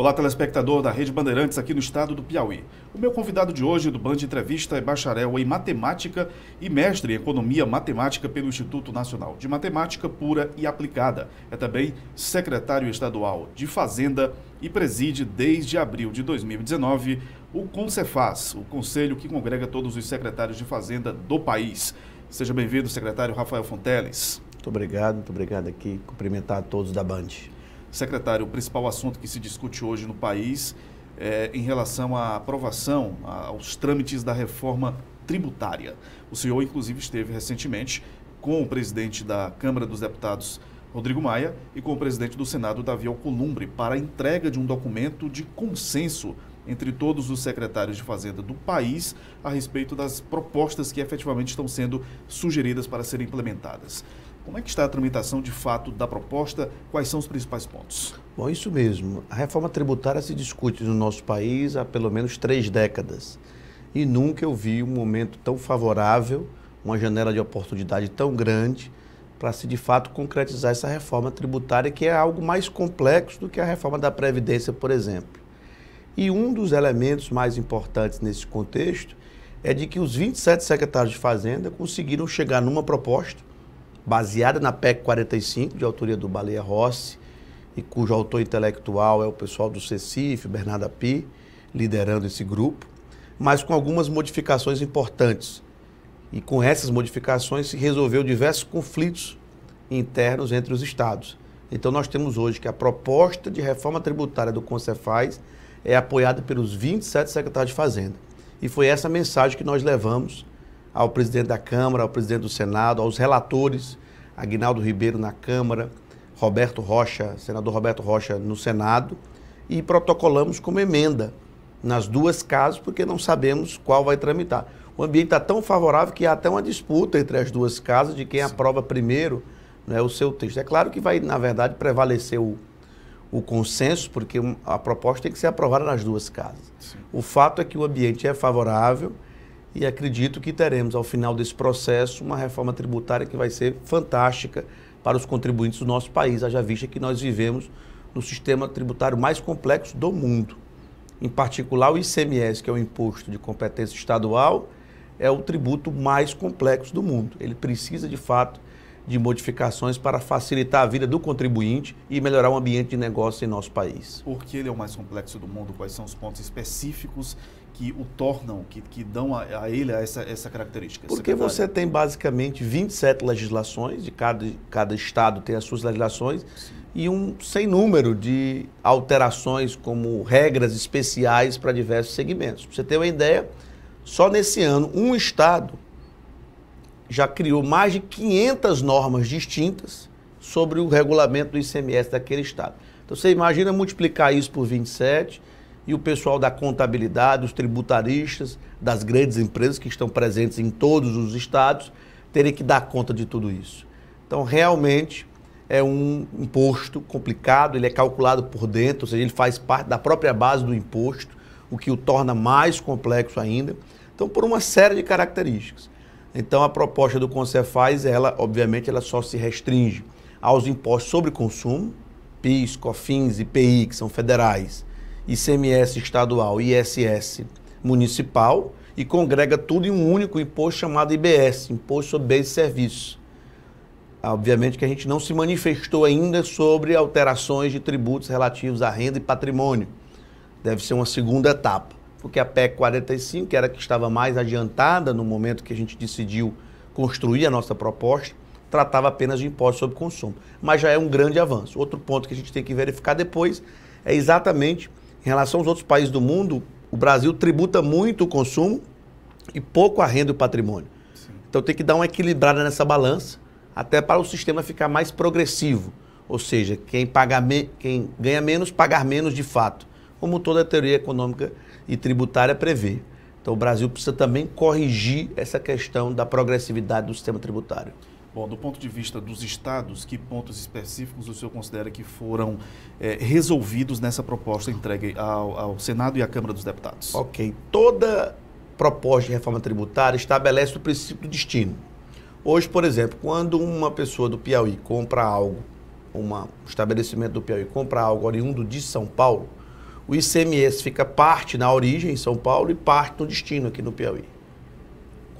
Olá, telespectador da Rede Bandeirantes aqui no estado do Piauí. O meu convidado de hoje do Band Entrevista é bacharel em matemática e mestre em economia matemática pelo Instituto Nacional de Matemática Pura e Aplicada. É também secretário estadual de Fazenda e preside desde abril de 2019 o Concefaz, o conselho que congrega todos os secretários de Fazenda do país. Seja bem-vindo, secretário Rafael Fonteles. Muito obrigado, muito obrigado aqui. Cumprimentar a todos da Band. Secretário, o principal assunto que se discute hoje no país é em relação à aprovação, aos trâmites da reforma tributária. O senhor, inclusive, esteve recentemente com o presidente da Câmara dos Deputados, Rodrigo Maia, e com o presidente do Senado, Davi Alcolumbre, para a entrega de um documento de consenso entre todos os secretários de Fazenda do país a respeito das propostas que efetivamente estão sendo sugeridas para serem implementadas. Como é que está a tramitação de fato da proposta? Quais são os principais pontos? Bom, isso mesmo. A reforma tributária se discute no nosso país há pelo menos três décadas. E nunca eu vi um momento tão favorável, uma janela de oportunidade tão grande para se de fato concretizar essa reforma tributária, que é algo mais complexo do que a reforma da Previdência, por exemplo. E um dos elementos mais importantes nesse contexto é de que os 27 secretários de Fazenda conseguiram chegar numa proposta baseada na PEC 45, de autoria do Baleia Rossi, e cujo autor intelectual é o pessoal do CECIF, Bernardo Api, liderando esse grupo, mas com algumas modificações importantes. E com essas modificações se resolveu diversos conflitos internos entre os estados. Então nós temos hoje que a proposta de reforma tributária do Concefaz é apoiada pelos 27 secretários de Fazenda. E foi essa mensagem que nós levamos ao presidente da Câmara, ao presidente do Senado, aos relatores, Agnaldo Ribeiro na Câmara, Roberto Rocha, senador Roberto Rocha no Senado, e protocolamos como emenda nas duas casas, porque não sabemos qual vai tramitar. O ambiente está tão favorável que há até uma disputa entre as duas casas de quem Sim. aprova primeiro né, o seu texto. É claro que vai, na verdade, prevalecer o, o consenso, porque a proposta tem que ser aprovada nas duas casas. Sim. O fato é que o ambiente é favorável e acredito que teremos, ao final desse processo, uma reforma tributária que vai ser fantástica para os contribuintes do nosso país, haja vista que nós vivemos no sistema tributário mais complexo do mundo. Em particular, o ICMS, que é o imposto de competência estadual, é o tributo mais complexo do mundo. Ele precisa, de fato, de modificações para facilitar a vida do contribuinte e melhorar o ambiente de negócio em nosso país. Por que ele é o mais complexo do mundo? Quais são os pontos específicos que o tornam, que, que dão a, a ele essa, essa característica? Porque você tem basicamente 27 legislações, de cada, cada estado tem as suas legislações, Sim. e um sem número de alterações como regras especiais para diversos segmentos. Para você ter uma ideia, só nesse ano, um estado já criou mais de 500 normas distintas sobre o regulamento do ICMS daquele estado. Então você imagina multiplicar isso por 27, e o pessoal da contabilidade, os tributaristas das grandes empresas que estão presentes em todos os estados, terem que dar conta de tudo isso. Então, realmente, é um imposto complicado, ele é calculado por dentro, ou seja, ele faz parte da própria base do imposto, o que o torna mais complexo ainda. Então, por uma série de características. Então, a proposta do Concefaz, ela, obviamente, ela só se restringe aos impostos sobre consumo, PIS, COFINS, e IPI, que são federais, ICMS estadual, ISS municipal e congrega tudo em um único imposto chamado IBS, Imposto sobre Bens e Serviços. Obviamente que a gente não se manifestou ainda sobre alterações de tributos relativos à renda e patrimônio. Deve ser uma segunda etapa, porque a PEC 45, que era a que estava mais adiantada no momento que a gente decidiu construir a nossa proposta, tratava apenas de imposto sobre consumo. Mas já é um grande avanço. Outro ponto que a gente tem que verificar depois é exatamente em relação aos outros países do mundo, o Brasil tributa muito o consumo e pouco a renda e o patrimônio. Sim. Então tem que dar uma equilibrada nessa balança, até para o sistema ficar mais progressivo. Ou seja, quem, paga me... quem ganha menos, pagar menos de fato, como toda a teoria econômica e tributária prevê. Então o Brasil precisa também corrigir essa questão da progressividade do sistema tributário. Bom, do ponto de vista dos estados, que pontos específicos o senhor considera que foram é, resolvidos nessa proposta entregue ao, ao, Senado e à Câmara dos Deputados? Ok. Toda proposta de reforma tributária estabelece o princípio do destino. Hoje, por exemplo, quando uma pessoa do Piauí compra algo, uma, um estabelecimento do Piauí compra algo oriundo de São Paulo, o ICMS fica parte na origem em São Paulo e parte no destino aqui no Piauí.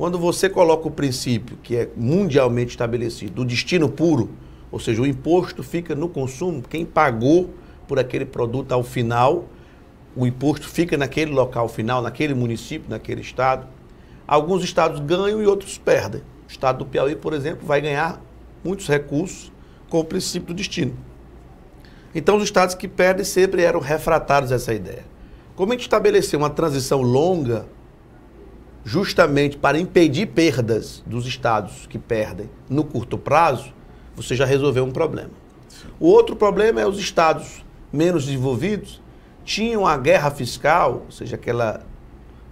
Quando você coloca o princípio que é mundialmente estabelecido do destino puro, ou seja, o imposto fica no consumo, quem pagou por aquele produto ao final, o imposto fica naquele local final, naquele município, naquele estado. Alguns estados ganham e outros perdem. O estado do Piauí, por exemplo, vai ganhar muitos recursos com o princípio do destino. Então, os estados que perdem sempre eram refratários a essa ideia. Como a gente estabeleceu uma transição longa justamente para impedir perdas dos estados que perdem no curto prazo, você já resolveu um problema. O outro problema é os estados menos desenvolvidos tinham a guerra fiscal, ou seja, aquela,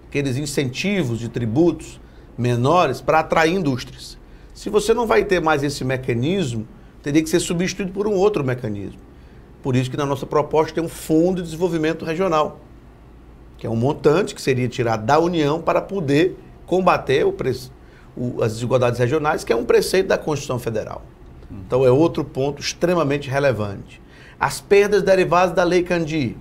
aqueles incentivos de tributos menores para atrair indústrias. Se você não vai ter mais esse mecanismo, teria que ser substituído por um outro mecanismo. Por isso que na nossa proposta tem um fundo de desenvolvimento regional que é um montante que seria tirado da União para poder combater o o, as desigualdades regionais, que é um preceito da Constituição Federal. Hum. Então é outro ponto extremamente relevante. As perdas derivadas da Lei Candi.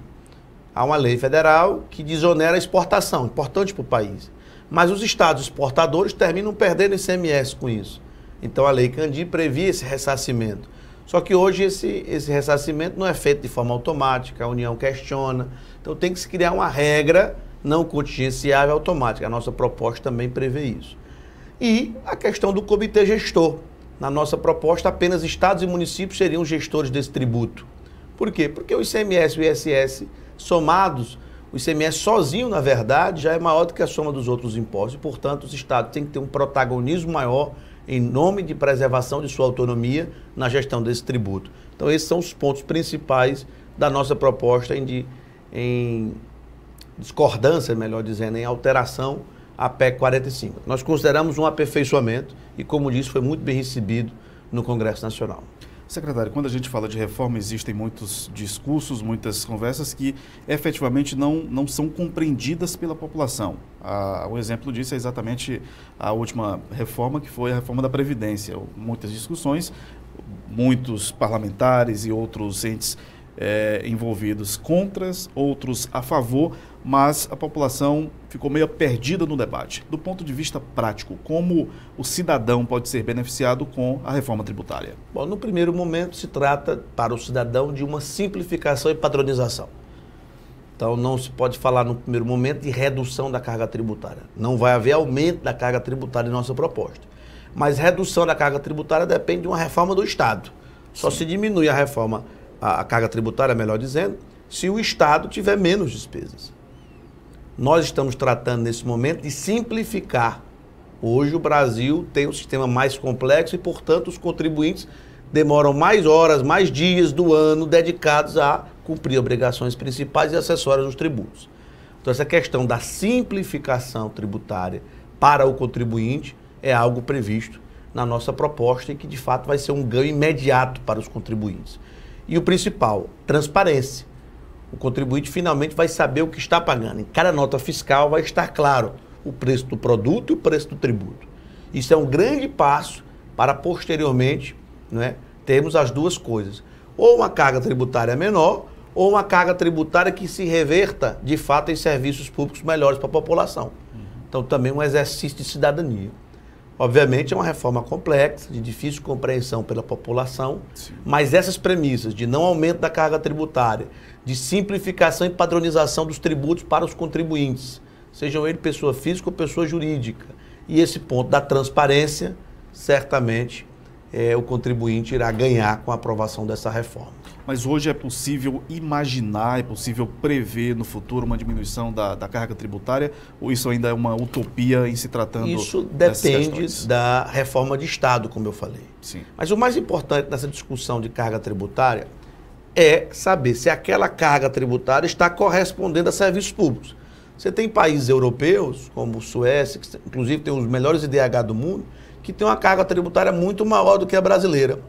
Há uma lei federal que desonera a exportação, importante para o país. Mas os estados exportadores terminam perdendo ICMS com isso. Então a Lei Candi previa esse ressarcimento. Só que hoje esse, esse ressarcimento não é feito de forma automática, a União questiona, então tem que se criar uma regra não contingenciável automática. A nossa proposta também prevê isso. E a questão do comitê gestor. Na nossa proposta, apenas estados e municípios seriam gestores desse tributo. Por quê? Porque o ICMS e o ISS somados, o ICMS sozinho, na verdade, já é maior do que a soma dos outros impostos. E, portanto, os estados têm que ter um protagonismo maior em nome de preservação de sua autonomia na gestão desse tributo. Então, esses são os pontos principais da nossa proposta de em discordância, melhor dizendo, em alteração à PEC 45. Nós consideramos um aperfeiçoamento e, como disse, foi muito bem recebido no Congresso Nacional. Secretário, quando a gente fala de reforma, existem muitos discursos, muitas conversas que efetivamente não, não são compreendidas pela população. Ah, o exemplo disso é exatamente a última reforma, que foi a reforma da Previdência. Muitas discussões, muitos parlamentares e outros entes é, envolvidos contras, outros a favor, mas a população ficou meio perdida no debate. Do ponto de vista prático, como o cidadão pode ser beneficiado com a reforma tributária? Bom, no primeiro momento se trata para o cidadão de uma simplificação e padronização. Então não se pode falar no primeiro momento de redução da carga tributária. Não vai haver aumento da carga tributária em nossa proposta. Mas redução da carga tributária depende de uma reforma do Estado. Só Sim. se diminui a reforma a, a carga tributária, melhor dizendo, se o Estado tiver menos despesas. Nós estamos tratando nesse momento de simplificar. Hoje o Brasil tem um sistema mais complexo e, portanto, os contribuintes demoram mais horas, mais dias do ano dedicados a cumprir obrigações principais e acessórias dos tributos. Então, essa questão da simplificação tributária para o contribuinte é algo previsto na nossa proposta e que, de fato, vai ser um ganho imediato para os contribuintes. E o principal, transparência. O contribuinte finalmente vai saber o que está pagando. Em cada nota fiscal vai estar claro o preço do produto e o preço do tributo. Isso é um grande passo para posteriormente né, termos as duas coisas. Ou uma carga tributária menor, ou uma carga tributária que se reverta de fato em serviços públicos melhores para a população. Então também um exercício de cidadania. Obviamente é uma reforma complexa, de difícil compreensão pela população, Sim. mas essas premissas de não aumento da carga tributária, de simplificação e padronização dos tributos para os contribuintes, sejam ele pessoa física ou pessoa jurídica, e esse ponto da transparência, certamente é, o contribuinte irá ganhar com a aprovação dessa reforma mas hoje é possível imaginar, é possível prever no futuro uma diminuição da, da carga tributária ou isso ainda é uma utopia em se tratando Isso depende da reforma de Estado, como eu falei. Sim. Mas o mais importante nessa discussão de carga tributária é saber se aquela carga tributária está correspondendo a serviços públicos. Você tem países europeus, como Suécia, que inclusive tem os melhores IDH do mundo, que tem uma carga tributária muito maior do que a brasileira.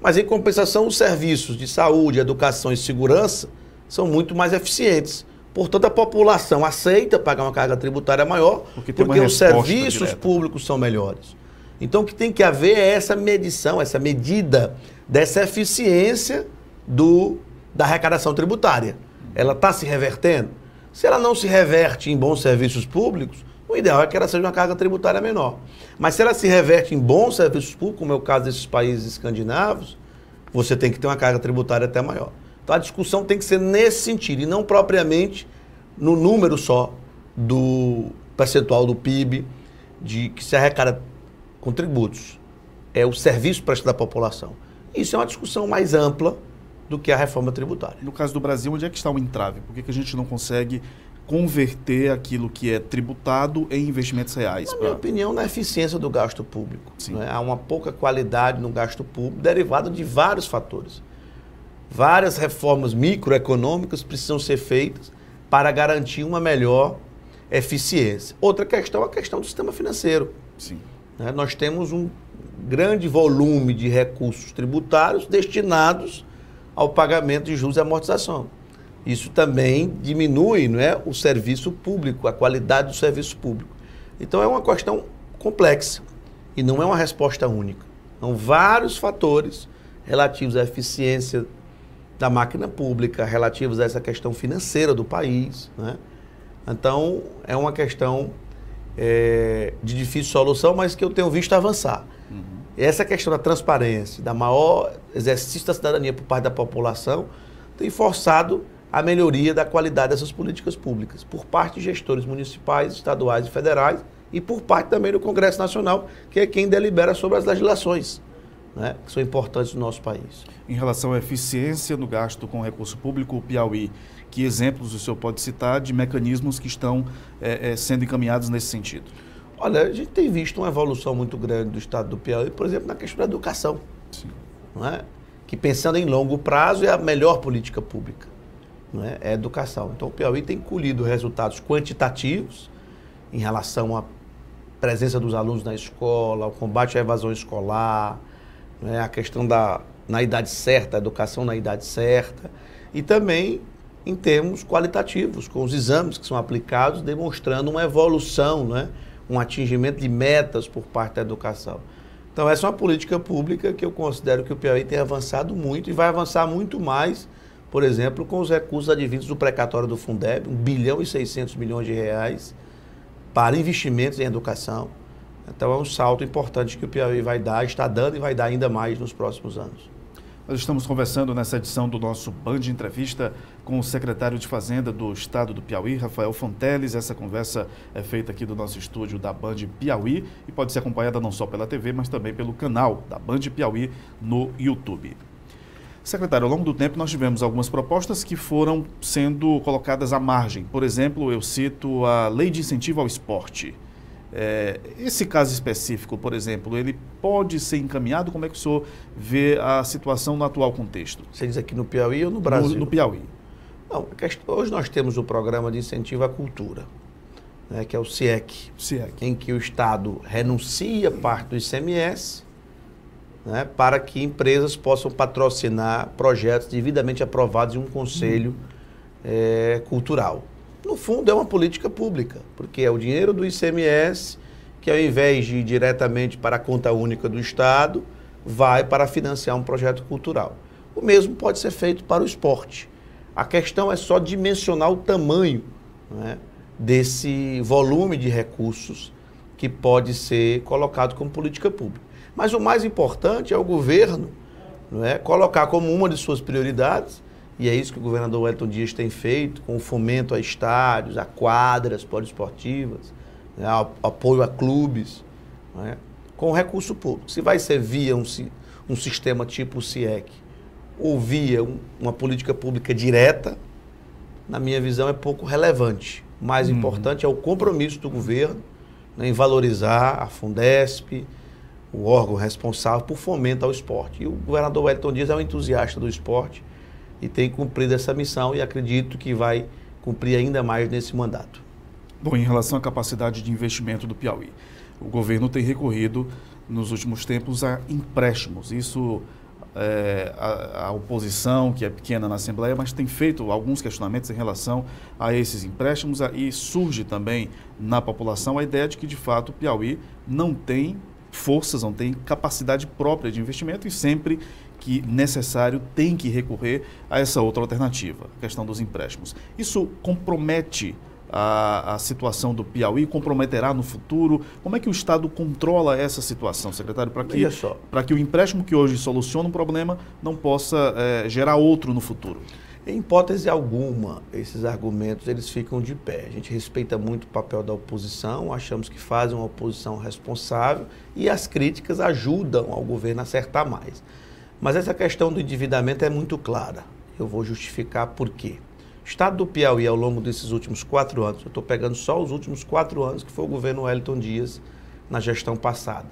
Mas, em compensação, os serviços de saúde, educação e segurança são muito mais eficientes. Portanto, a população aceita pagar uma carga tributária maior porque, porque os serviços direta. públicos são melhores. Então, o que tem que haver é essa medição, essa medida dessa eficiência do, da arrecadação tributária. Ela está se revertendo? Se ela não se reverte em bons serviços públicos, o ideal é que ela seja uma carga tributária menor. Mas se ela se reverte em bons serviços públicos, como é o caso desses países escandinavos, você tem que ter uma carga tributária até maior. Então a discussão tem que ser nesse sentido e não propriamente no número só do percentual do PIB de que se arrecada com tributos. É o serviço prestado à população. Isso é uma discussão mais ampla do que a reforma tributária. No caso do Brasil, onde é que está o entrave? Por que, que a gente não consegue converter aquilo que é tributado em investimentos reais. Na pra... minha opinião, na eficiência do gasto público. Né? Há uma pouca qualidade no gasto público derivada de vários fatores. Várias reformas microeconômicas precisam ser feitas para garantir uma melhor eficiência. Outra questão é a questão do sistema financeiro. Sim. Né? Nós temos um grande volume de recursos tributários destinados ao pagamento de juros e amortização. Isso também diminui não é, o serviço público, a qualidade do serviço público. Então é uma questão complexa e não é uma resposta única. São vários fatores relativos à eficiência da máquina pública, relativos a essa questão financeira do país. Né? Então, é uma questão é, de difícil solução, mas que eu tenho visto avançar. Uhum. Essa questão da transparência, da maior exercício da cidadania por parte da população, tem forçado a melhoria da qualidade dessas políticas públicas, por parte de gestores municipais, estaduais e federais, e por parte também do Congresso Nacional, que é quem delibera sobre as legislações né, que são importantes no nosso país. Em relação à eficiência no gasto com recurso público, o Piauí, que exemplos o senhor pode citar de mecanismos que estão é, é, sendo encaminhados nesse sentido? Olha, a gente tem visto uma evolução muito grande do estado do Piauí, por exemplo, na questão da educação. Sim. Não é? Que pensando em longo prazo é a melhor política pública né, é educação. Então, o Piauí tem colhido resultados quantitativos em relação à presença dos alunos na escola, o combate à evasão escolar, né, a questão da na idade certa, a educação na idade certa, e também em termos qualitativos, com os exames que são aplicados, demonstrando uma evolução, né, um atingimento de metas por parte da educação. Então, essa é uma política pública que eu considero que o Piauí tem avançado muito e vai avançar muito mais por exemplo, com os recursos advindos do precatório do Fundeb, 1 bilhão e 600 milhões de reais para investimentos em educação. Então é um salto importante que o Piauí vai dar, está dando e vai dar ainda mais nos próximos anos. Nós estamos conversando nessa edição do nosso Band Entrevista com o secretário de Fazenda do Estado do Piauí, Rafael Fonteles. Essa conversa é feita aqui do nosso estúdio da Band Piauí e pode ser acompanhada não só pela TV, mas também pelo canal da Band Piauí no YouTube. Secretário, ao longo do tempo nós tivemos algumas propostas que foram sendo colocadas à margem. Por exemplo, eu cito a Lei de Incentivo ao Esporte. É, esse caso específico, por exemplo, ele pode ser encaminhado? Como é que o senhor vê a situação no atual contexto? Você diz aqui no Piauí ou no Brasil? No, no Piauí. Não, hoje nós temos o Programa de Incentivo à Cultura, né, que é o CIEC, CIEC, em que o Estado renuncia parte do ICMS né, para que empresas possam patrocinar projetos devidamente aprovados em um conselho é, cultural. No fundo, é uma política pública, porque é o dinheiro do ICMS que, ao invés de ir diretamente para a conta única do Estado, vai para financiar um projeto cultural. O mesmo pode ser feito para o esporte. A questão é só dimensionar o tamanho né, desse volume de recursos que pode ser colocado como política pública. Mas o mais importante é o governo não é, colocar como uma de suas prioridades, e é isso que o governador Wellington Dias tem feito, com o fomento a estádios, a quadras poliesportivas, né, apoio a clubes, é, com recurso público. Se vai ser via um, um sistema tipo o CIEC ou via um, uma política pública direta, na minha visão, é pouco relevante. O mais uhum. importante é o compromisso do governo né, em valorizar a Fundesp, o órgão responsável por fomento ao esporte. E o governador Wellington Dias é um entusiasta do esporte e tem cumprido essa missão e acredito que vai cumprir ainda mais nesse mandato. Bom, em relação à capacidade de investimento do Piauí, o governo tem recorrido nos últimos tempos a empréstimos. Isso é, a, a, oposição, que é pequena na Assembleia, mas tem feito alguns questionamentos em relação a esses empréstimos e surge também na população a ideia de que, de fato, o Piauí não tem forças, não tem capacidade própria de investimento e sempre que necessário tem que recorrer a essa outra alternativa, a questão dos empréstimos. Isso compromete a, a, situação do Piauí, comprometerá no futuro? Como é que o Estado controla essa situação, secretário, para que, que o empréstimo que hoje soluciona um problema não possa é, gerar outro no futuro? Em hipótese alguma, esses argumentos eles ficam de pé. A gente respeita muito o papel da oposição, achamos que fazem uma oposição responsável e as críticas ajudam ao governo a acertar mais. Mas essa questão do endividamento é muito clara. Eu vou justificar por quê. O Estado do Piauí, ao longo desses últimos quatro anos, eu estou pegando só os últimos quatro anos, que foi o governo Wellington Dias na gestão passada.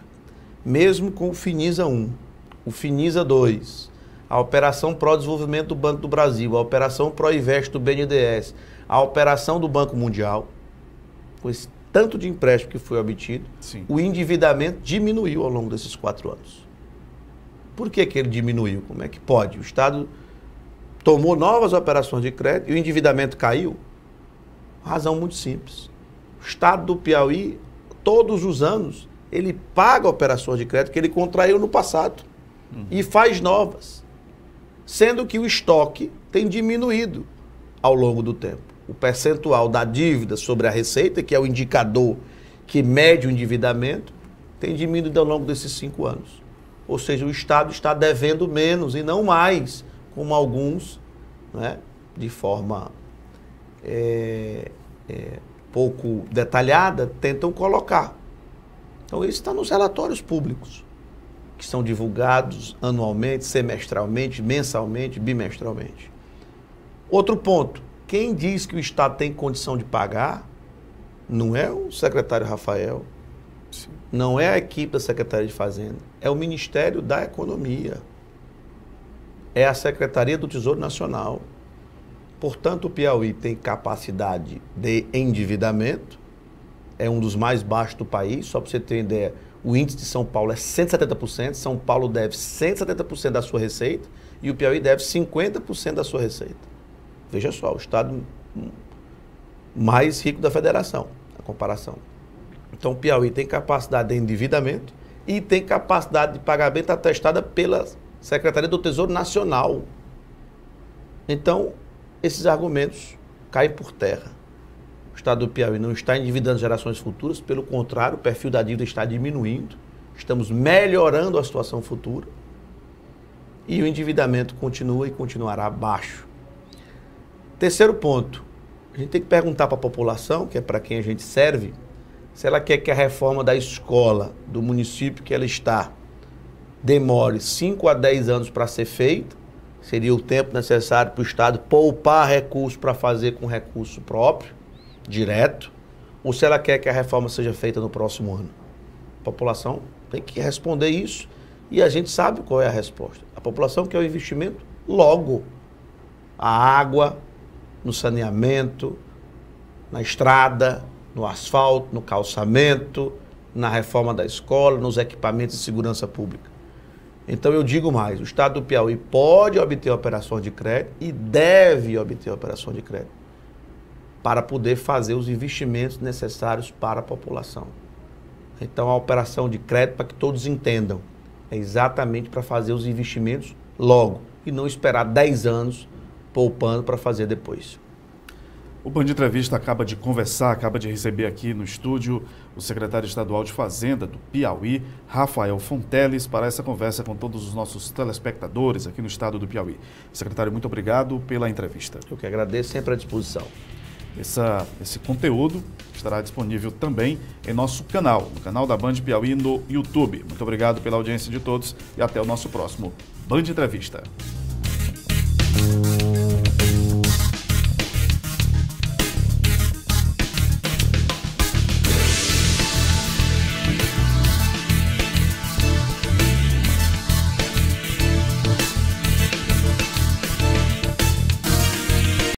Mesmo com o Finisa 1, o Finisa 2, a Operação Pro Desenvolvimento do Banco do Brasil, a Operação Pro Invest do BNDES, a operação do Banco Mundial, com esse tanto de empréstimo que foi obtido, Sim. o endividamento diminuiu ao longo desses quatro anos. Por que, que ele diminuiu? Como é que pode? O Estado tomou novas operações de crédito e o endividamento caiu? Razão muito simples. O Estado do Piauí, todos os anos, ele paga operações de crédito que ele contraiu no passado uhum. e faz novas sendo que o estoque tem diminuído ao longo do tempo. O percentual da dívida sobre a receita, que é o indicador que mede o endividamento, tem diminuído ao longo desses cinco anos. Ou seja, o Estado está devendo menos e não mais, como alguns, né, de forma é, é, pouco detalhada, tentam colocar. Então, isso está nos relatórios públicos que são divulgados anualmente, semestralmente, mensalmente, bimestralmente. Outro ponto: quem diz que o Estado tem condição de pagar não é o secretário Rafael, Sim. não é a equipe da Secretaria de Fazenda, é o Ministério da Economia, é a Secretaria do Tesouro Nacional. Portanto, o Piauí tem capacidade de endividamento, é um dos mais baixos do país, só para você ter ideia. O índice de São Paulo é 170%, São Paulo deve 170% da sua receita e o Piauí deve 50% da sua receita. Veja só, o estado mais rico da federação, a comparação. Então, o Piauí tem capacidade de endividamento e tem capacidade de pagamento atestada pela Secretaria do Tesouro Nacional. Então, esses argumentos caem por terra. O Estado do Piauí não está endividando gerações futuras, pelo contrário, o perfil da dívida está diminuindo. Estamos melhorando a situação futura. E o endividamento continua e continuará baixo. Terceiro ponto, a gente tem que perguntar para a população, que é para quem a gente serve, se ela quer que a reforma da escola do município que ela está demore 5 a 10 anos para ser feita, seria o tempo necessário para o Estado poupar recursos para fazer com recurso próprio, direto, ou se ela quer que a reforma seja feita no próximo ano. A população tem que responder isso e a gente sabe qual é a resposta. A população quer o investimento logo. A água, no saneamento, na estrada, no asfalto, no calçamento, na reforma da escola, nos equipamentos de segurança pública. Então eu digo mais, o Estado do Piauí pode obter operações de crédito e deve obter operações de crédito para poder fazer os investimentos necessários para a população. Então, a operação de crédito, para que todos entendam, é exatamente para fazer os investimentos logo e não esperar 10 anos poupando para fazer depois. O Band Entrevista acaba de conversar, acaba de receber aqui no estúdio o secretário estadual de Fazenda do Piauí, Rafael Fonteles, para essa conversa com todos os nossos telespectadores aqui no estado do Piauí. Secretário, muito obrigado pela entrevista. Eu que agradeço, sempre à disposição essa, esse conteúdo estará disponível também em nosso canal, no canal da Band Piauí no YouTube. Muito obrigado pela audiência de todos e até o nosso próximo Band Entrevista.